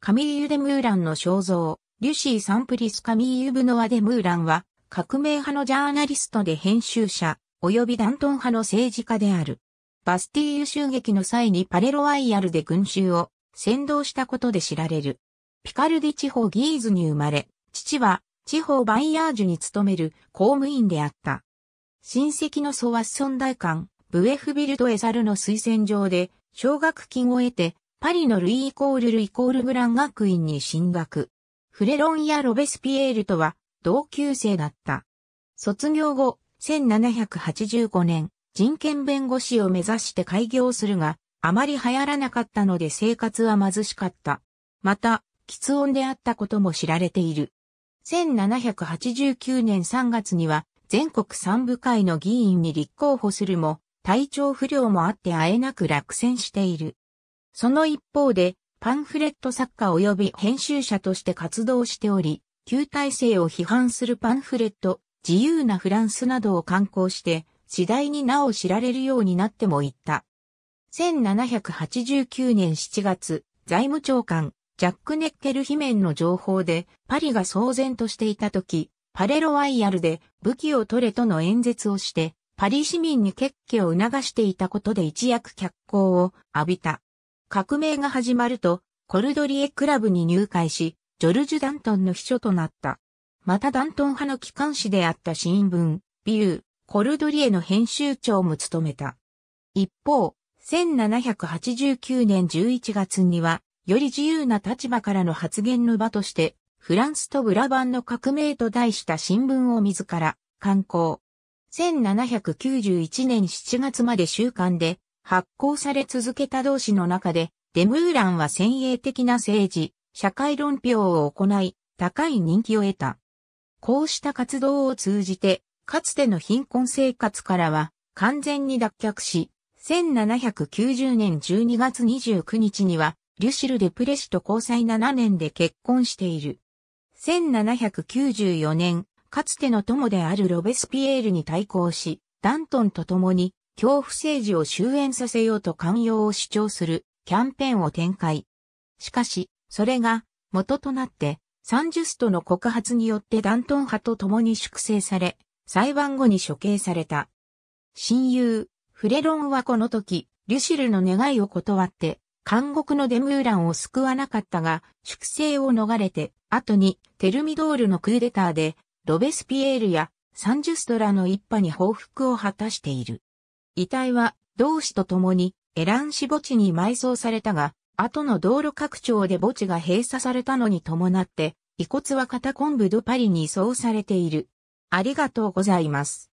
カミーユ・デ・ムーランの肖像、リュシー・サンプリス・カミーユ・ブノワ・デ・ムーランは、革命派のジャーナリストで編集者、及びダントン派の政治家である。バスティーユ襲撃の際にパレロワイヤルで群衆を先導したことで知られる。ピカルディ地方ギーズに生まれ、父は地方バイヤージュに勤める公務員であった。親戚のソワッソン大官、ブエフビルド・エサルの推薦状で奨学金を得てパリのルイ・イコール・ルイ・コール・ブラン学院に進学。フレロンやロベスピエールとは同級生だった。卒業後、1785年、人権弁護士を目指して開業するが、あまり流行らなかったので生活は貧しかった。また、喫音であったことも知られている。1789年3月には、全国三部会の議員に立候補するも、体調不良もあってあえなく落選している。その一方で、パンフレット作家及び編集者として活動しており、旧体制を批判するパンフレット、自由なフランスなどを刊行して、次第になお知られるようになってもいった。1789年7月、財務長官、ジャック・ネッケルメンの情報で、パリが騒然としていた時、パレロワイヤルで武器を取れとの演説をして、パリ市民に決起を促していたことで一躍脚光を浴びた。革命が始まると、コルドリエクラブに入会し、ジョルジュ・ダントンの秘書となった。またダントン派の機関誌であった新聞、ビュー、コルドリエの編集長も務めた。一方、1789年11月には、より自由な立場からの発言の場として、フランスとブラバンの革命と題した新聞を自ら刊行。1791年7月まで週刊で発行され続けた同志の中で、デムーランは先鋭的な政治、社会論評を行い、高い人気を得た。こうした活動を通じて、かつての貧困生活からは完全に脱却し、1790年12月29日には、リュシル・デプレシと交際7年で結婚している。1794年、かつての友であるロベスピエールに対抗し、ダントンと共に恐怖政治を終焉させようと寛容を主張するキャンペーンを展開。しかし、それが元となって、サンジュストの告発によってダントン派と共に粛清され、裁判後に処刑された。親友、フレロンはこの時、リュシルの願いを断って、監獄のデムーランを救わなかったが、粛清を逃れて、後にテルミドールのクーデターで、ロベスピエールやサンジュストラの一派に報復を果たしている。遺体は同志と共にエラン市墓地に埋葬されたが、後の道路拡張で墓地が閉鎖されたのに伴って、遺骨は片昆布ドパリに移送されている。ありがとうございます。